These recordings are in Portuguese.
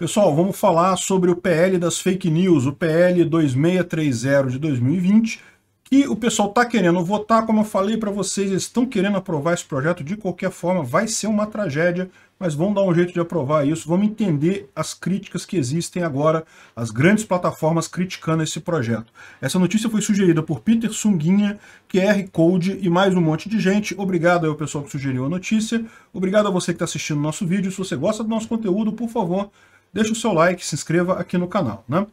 Pessoal, vamos falar sobre o PL das fake news, o PL 2630 de 2020, que o pessoal está querendo votar, como eu falei para vocês, eles estão querendo aprovar esse projeto de qualquer forma, vai ser uma tragédia, mas vamos dar um jeito de aprovar isso, vamos entender as críticas que existem agora, as grandes plataformas criticando esse projeto. Essa notícia foi sugerida por Peter Sunguinha, QR Code e mais um monte de gente. Obrigado ao pessoal que sugeriu a notícia, obrigado a você que está assistindo o nosso vídeo. Se você gosta do nosso conteúdo, por favor, deixa o seu like, se inscreva aqui no canal. Né?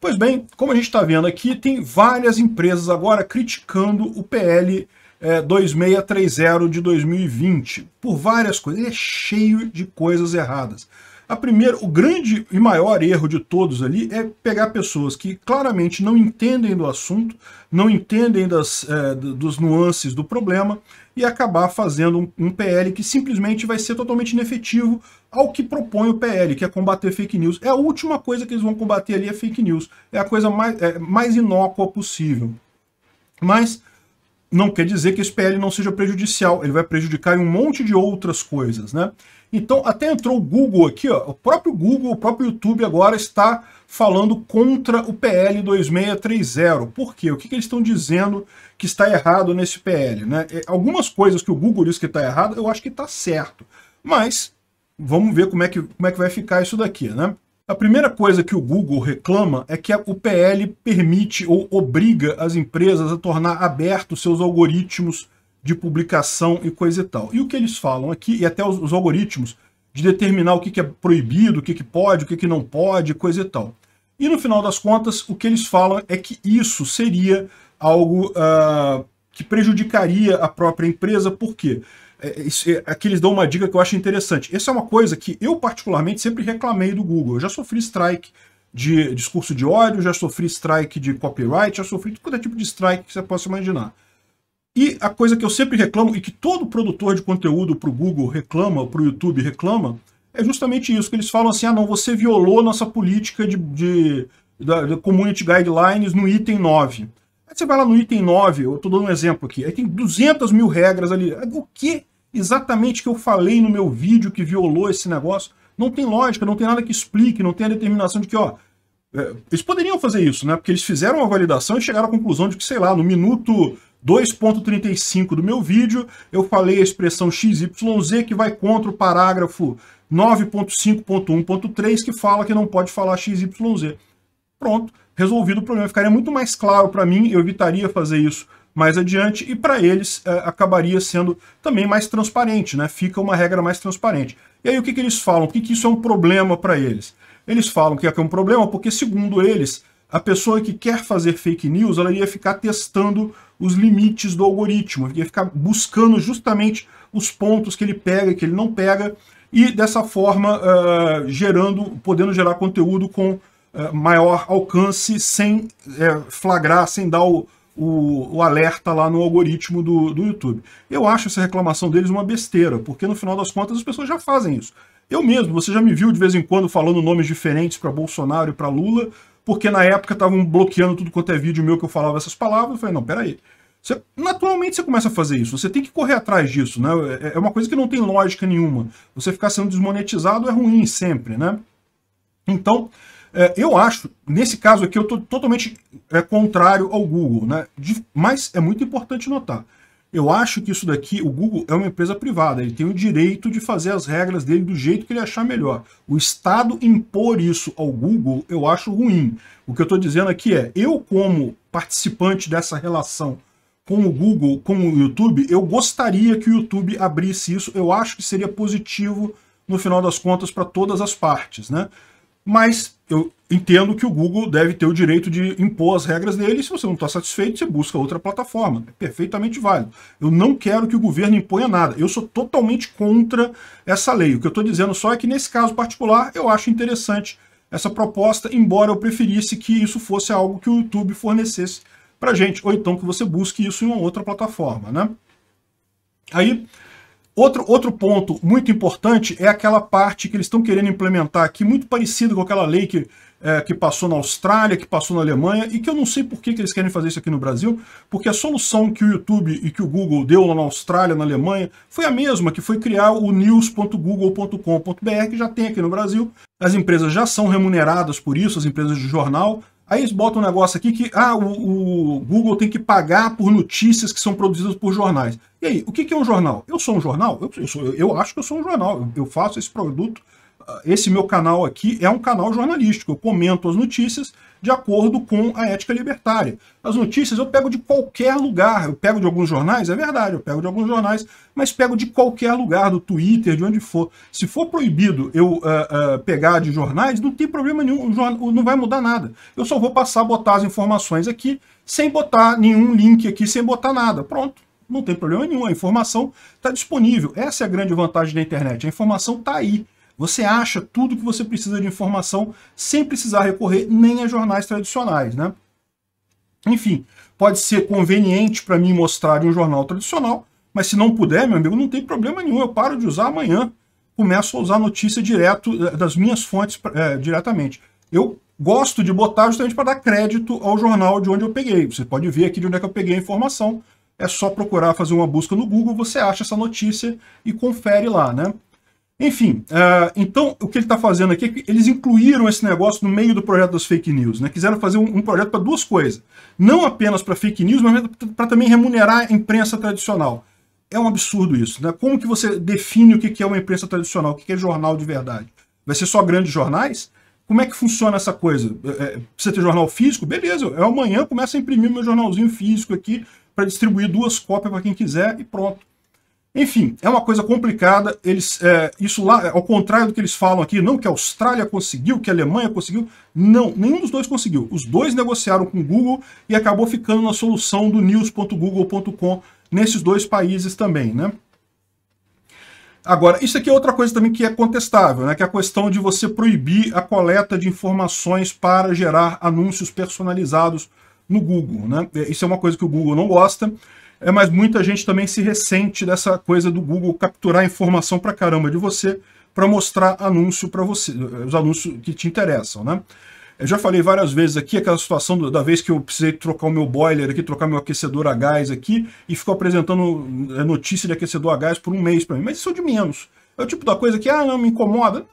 Pois bem, como a gente está vendo aqui, tem várias empresas agora criticando o PL é, 2630 de 2020 por várias coisas. Ele é cheio de coisas erradas. A primeira, o grande e maior erro de todos ali é pegar pessoas que claramente não entendem do assunto, não entendem das, é, dos nuances do problema e acabar fazendo um, um PL que simplesmente vai ser totalmente inefetivo ao que propõe o PL, que é combater fake news. É a última coisa que eles vão combater ali é fake news. É a coisa mais, é, mais inócua possível. Mas não quer dizer que esse PL não seja prejudicial, ele vai prejudicar em um monte de outras coisas, né? Então, até entrou o Google aqui, ó, o próprio Google, o próprio YouTube agora está falando contra o PL 2630. Por quê? O que, que eles estão dizendo que está errado nesse PL? Né? É, algumas coisas que o Google diz que está errado, eu acho que está certo. Mas vamos ver como é, que, como é que vai ficar isso daqui, né? A primeira coisa que o Google reclama é que o PL permite ou obriga as empresas a tornar abertos seus algoritmos de publicação e coisa e tal. E o que eles falam aqui, e até os, os algoritmos, de determinar o que, que é proibido, o que, que pode, o que, que não pode, coisa e tal. E no final das contas, o que eles falam é que isso seria algo uh, que prejudicaria a própria empresa, por quê? Porque é, é, isso, é, aqui eles dão uma dica que eu acho interessante. Essa é uma coisa que eu, particularmente, sempre reclamei do Google. Eu já sofri strike de discurso de ódio, já sofri strike de copyright, já sofri todo tipo de strike que você possa imaginar. E a coisa que eu sempre reclamo, e que todo produtor de conteúdo para o Google reclama, para o YouTube reclama, é justamente isso, que eles falam assim, ah não, você violou nossa política de, de, da, Community Guidelines no item 9. Aí você vai lá no item 9, eu estou dando um exemplo aqui, aí tem 200 mil regras ali. O que exatamente que eu falei no meu vídeo que violou esse negócio? Não tem lógica, não tem nada que explique, não tem a determinação de que, ó, é, eles poderiam fazer isso, né? Porque eles fizeram uma validação e chegaram à conclusão de que, sei lá, no minuto 2.35 do meu vídeo, eu falei a expressão XYZ que vai contra o parágrafo 9.5.1.3 que fala que não pode falar XYZ. Pronto resolvido o problema. Ficaria muito mais claro para mim, eu evitaria fazer isso mais adiante, e para eles é, acabaria sendo também mais transparente, né? fica uma regra mais transparente. E aí o que, que eles falam? O que, que isso é um problema para eles? Eles falam é que é um problema porque, segundo eles, a pessoa que quer fazer fake news, ela ia ficar testando os limites do algoritmo, ia ficar buscando justamente os pontos que ele pega e que ele não pega, e dessa forma uh, gerando, podendo gerar conteúdo com eh, maior alcance sem é, flagrar, sem dar o, o, o, alerta lá no algoritmo do, do YouTube. Eu acho essa reclamação deles uma besteira, porque no final das contas as pessoas já fazem isso. Eu mesmo, você já me viu de vez em quando falando nomes diferentes para Bolsonaro e para Lula, porque na época estavam bloqueando tudo quanto é vídeo meu que eu falava essas palavras. Eu falei, não, peraí. Você, naturalmente você começa a fazer isso, você tem que correr atrás disso, né? É, é, é uma coisa que não tem lógica nenhuma. Você ficar sendo desmonetizado é ruim sempre, né? Então, é, eu acho, nesse caso aqui, eu estou totalmente é, contrário ao Google, né? mas é muito importante notar. Eu acho que isso daqui, o Google é uma empresa privada, ele tem o direito de fazer as regras dele do jeito que ele achar melhor. O Estado impor isso ao Google, eu acho ruim. O que eu estou dizendo aqui é, eu como participante dessa relação com o Google, com o YouTube, eu gostaria que o YouTube abrisse isso, eu acho que seria positivo no final das contas para todas as partes, né? Mas eu entendo que o Google deve ter o direito de impor as regras dele, e se você não está satisfeito, você busca outra plataforma. É perfeitamente válido. Eu não quero que o governo imponha nada. Eu sou totalmente contra essa lei. O que eu estou dizendo só é que nesse caso particular, eu acho interessante essa proposta, embora eu preferisse que isso fosse algo que o YouTube fornecesse para gente, ou então que você busque isso em uma outra plataforma, né? Aí, Outro, outro ponto muito importante é aquela parte que eles estão querendo implementar aqui, muito parecido com aquela lei que, é, que passou na Austrália, que passou na Alemanha, e que eu não sei por que, que eles querem fazer isso aqui no Brasil, porque a solução que o YouTube e que o Google deu lá na Austrália, na Alemanha, foi a mesma, que foi criar o news.google.com.br, que já tem aqui no Brasil. As empresas já são remuneradas por isso, as empresas de jornal, Aí eles botam um negócio aqui que ah, o, o, Google tem que pagar por notícias que são produzidas por jornais. E aí, o que, que é um jornal? Eu sou um jornal? Eu, eu, sou, eu, acho que eu sou um jornal. Eu, eu faço esse produto esse meu canal aqui é um canal jornalístico. Eu comento as notícias de acordo com a ética libertária. As notícias eu pego de qualquer lugar. Eu pego de alguns jornais, é verdade, eu pego de alguns jornais, mas pego de qualquer lugar, do Twitter, de onde for. Se for proibido eu uh, uh, pegar de jornais, não tem problema nenhum, não vai mudar nada. Eu só vou passar a botar as informações aqui, sem botar nenhum link aqui, sem botar nada. Pronto. Não tem problema nenhum, a informação está disponível. Essa é a grande vantagem da internet, a informação está aí você acha tudo que você precisa de informação sem precisar recorrer nem a jornais tradicionais, né? Enfim, pode ser conveniente para mim mostrar um jornal tradicional, mas se não puder, meu amigo, não tem problema nenhum, eu paro de usar amanhã. Começo a usar notícia direto eh, das minhas fontes é, diretamente. Eu gosto de botar justamente para dar crédito ao jornal de onde eu peguei. Você pode ver aqui de onde é que eu peguei a informação. É só procurar fazer uma busca no Google, você acha essa notícia e confere lá, né? Enfim, uh, então o que ele está fazendo aqui é que eles incluíram esse negócio no meio do projeto das fake news. Né? Quiseram fazer um, um projeto para duas coisas. Não apenas para fake news, mas para também remunerar a imprensa tradicional. É um absurdo isso. Né? Como que você define o que, que é uma imprensa tradicional? O que, que é jornal de verdade? Vai ser só grandes jornais? Como é que funciona essa coisa? É, é precisa ter jornal físico? Beleza, eu amanhã começo a imprimir meu jornalzinho físico aqui para distribuir duas cópias para quem quiser e pronto. Enfim, é uma coisa complicada. Eles, é, isso lá, é, ao contrário do que eles falam aqui, não que a Austrália conseguiu, que a Alemanha conseguiu. Não, nenhum dos dois conseguiu. Os dois negociaram com o Google e acabou ficando na solução do news.google.com nesses dois países também, né? Agora, isso aqui é outra coisa também que é contestável, né? Que é a questão de você proibir a coleta de informações para gerar anúncios personalizados no Google, né? É, isso é uma coisa que o Google não gosta, é, mas muita gente também se ressente dessa coisa do Google capturar informação pra caramba de você para mostrar anúncio para você, eh, os anúncios que te interessam, né? Eu já falei várias vezes aqui aquela situação da vez que eu precisei trocar o meu boiler aqui, trocar meu aquecedor a gás aqui, e ficou apresentando eh, notícia de aquecedor a gás por um mês para mim. Mas isso é de menos. É o tipo da coisa que, ah, não, me incomoda.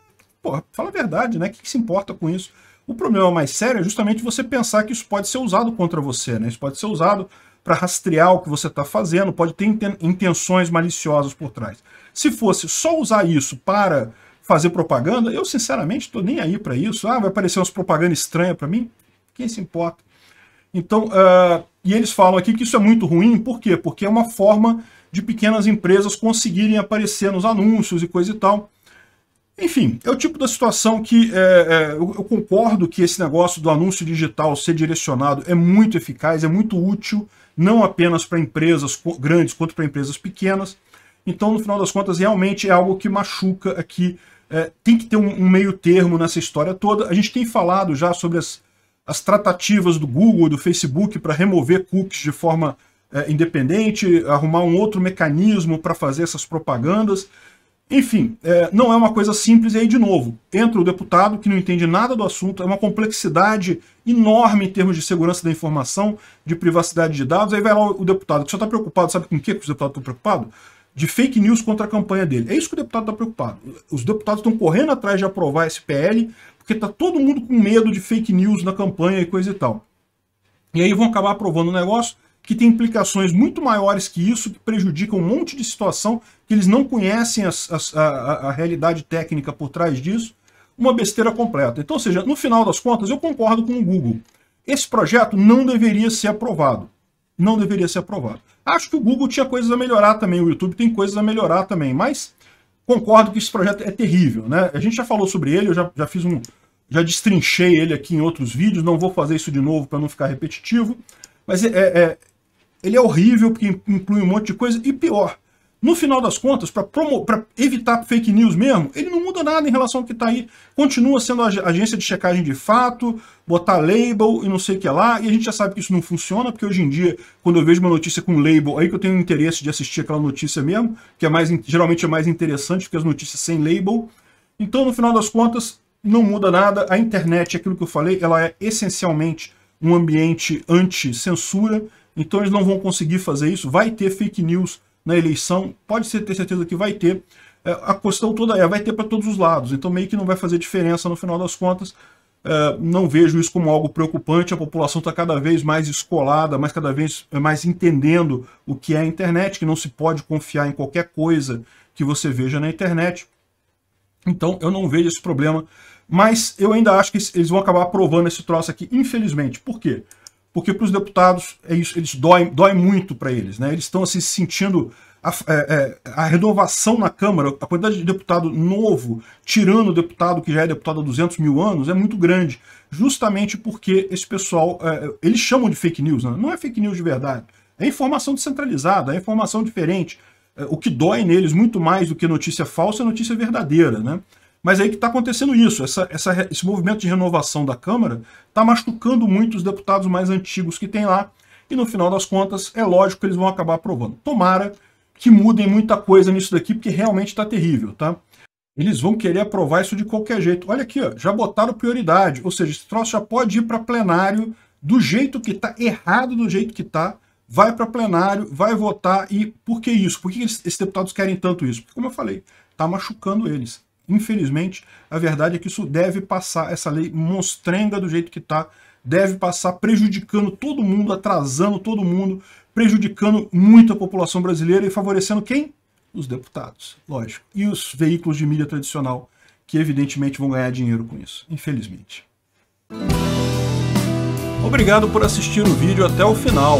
Porra, fala a verdade, né? O que, que se importa com isso? O problema mais sério é justamente você pensar que isso pode ser usado contra você, né? Isso pode ser usado para rastrear o que você está fazendo, pode ter intenções maliciosas por trás. Se fosse só usar isso para fazer propaganda, eu sinceramente estou nem aí para isso. Ah, vai aparecer umas propagandas estranhas para mim? Quem se importa? Então, uh, e eles falam aqui que isso é muito ruim, por quê? Porque é uma forma de pequenas empresas conseguirem aparecer nos anúncios e coisa e tal. Enfim, é o tipo da situação que é, é, eu, eu, concordo que esse negócio do anúncio digital ser direcionado é muito eficaz, é muito útil, não apenas para empresas grandes quanto para empresas pequenas. Então, no final das contas, realmente é algo que machuca aqui. É, tem que ter um, um, meio termo nessa história toda. A gente tem falado já sobre as, as tratativas do Google, do Facebook para remover cookies de forma é, independente, arrumar um outro mecanismo para fazer essas propagandas. Enfim, é, não é uma coisa simples, e aí de novo, entra o deputado que não entende nada do assunto, é uma complexidade enorme em termos de segurança da informação, de privacidade de dados, aí vai lá o deputado que só está preocupado, sabe com o que os deputados estão preocupados? De fake news contra a campanha dele. É isso que o deputado está preocupado. Os deputados estão correndo atrás de aprovar esse PL, porque está todo mundo com medo de fake news na campanha e coisa e tal. E aí vão acabar aprovando o negócio que tem implicações muito maiores que isso, que prejudicam um monte de situação, que eles não conhecem as, as, a, a realidade técnica por trás disso, uma besteira completa. Então, ou seja, no final das contas, eu concordo com o Google. Esse projeto não deveria ser aprovado. Não deveria ser aprovado. Acho que o Google tinha coisas a melhorar também, o YouTube tem coisas a melhorar também, mas concordo que esse projeto é terrível. Né? A gente já falou sobre ele, eu já, já fiz um. Já destrinchei ele aqui em outros vídeos, não vou fazer isso de novo para não ficar repetitivo, mas é, é, é ele é horrível porque inclui um monte de coisa e pior. No final das contas, para evitar fake news mesmo, ele não muda nada em relação ao que está aí. Continua sendo ag agência de checagem de fato, botar label e não sei o que lá, e a gente já sabe que isso não funciona, porque hoje em dia, quando eu vejo uma notícia com label, aí que eu tenho interesse de assistir aquela notícia mesmo, que é mais, geralmente é mais interessante que as notícias sem label. Então, no final das contas, não muda nada. A internet, aquilo que eu falei, ela é essencialmente um ambiente anti-censura, então eles não vão conseguir fazer isso. Vai ter fake news na eleição, pode ser, ter certeza que vai ter. É, a questão toda é, vai ter para todos os lados, então meio que não vai fazer diferença no final das contas. É, não vejo isso como algo preocupante, a população está cada vez mais escolada, mas cada vez é, mais entendendo o que é a internet, que não se pode confiar em qualquer coisa que você veja na internet. Então eu não vejo esse problema, mas eu ainda acho que eles vão acabar aprovando esse troço aqui, infelizmente. Por quê? porque para os deputados é isso, eles doem, doem muito para eles, né? Eles estão assim, se sentindo a, é, é, a, renovação na Câmara, a quantidade de deputado novo, tirando o deputado que já é deputado há 200 mil anos, é muito grande, justamente porque esse pessoal, é, eles chamam de fake news, né? não é fake news de verdade, é informação descentralizada, é informação diferente, é, o que dói neles muito mais do que notícia falsa é notícia verdadeira, né? Mas é aí que está acontecendo isso. Essa, essa, esse movimento de renovação da Câmara está machucando muito os deputados mais antigos que tem lá. E no final das contas, é lógico que eles vão acabar aprovando. Tomara que mudem muita coisa nisso daqui, porque realmente está terrível, tá? Eles vão querer aprovar isso de qualquer jeito. Olha aqui, ó, já botaram prioridade. Ou seja, esse troço já pode ir para plenário do jeito que está, errado do jeito que está, vai para plenário, vai votar. E por que isso? Por que esses deputados querem tanto isso? Porque, como eu falei, está machucando eles. Infelizmente, a verdade é que isso deve passar, essa lei monstrenga do jeito que está, deve passar prejudicando todo mundo, atrasando todo mundo, prejudicando muito a população brasileira e favorecendo quem? Os deputados, lógico. E os veículos de mídia tradicional, que evidentemente vão ganhar dinheiro com isso, infelizmente. Obrigado por assistir o vídeo até o final.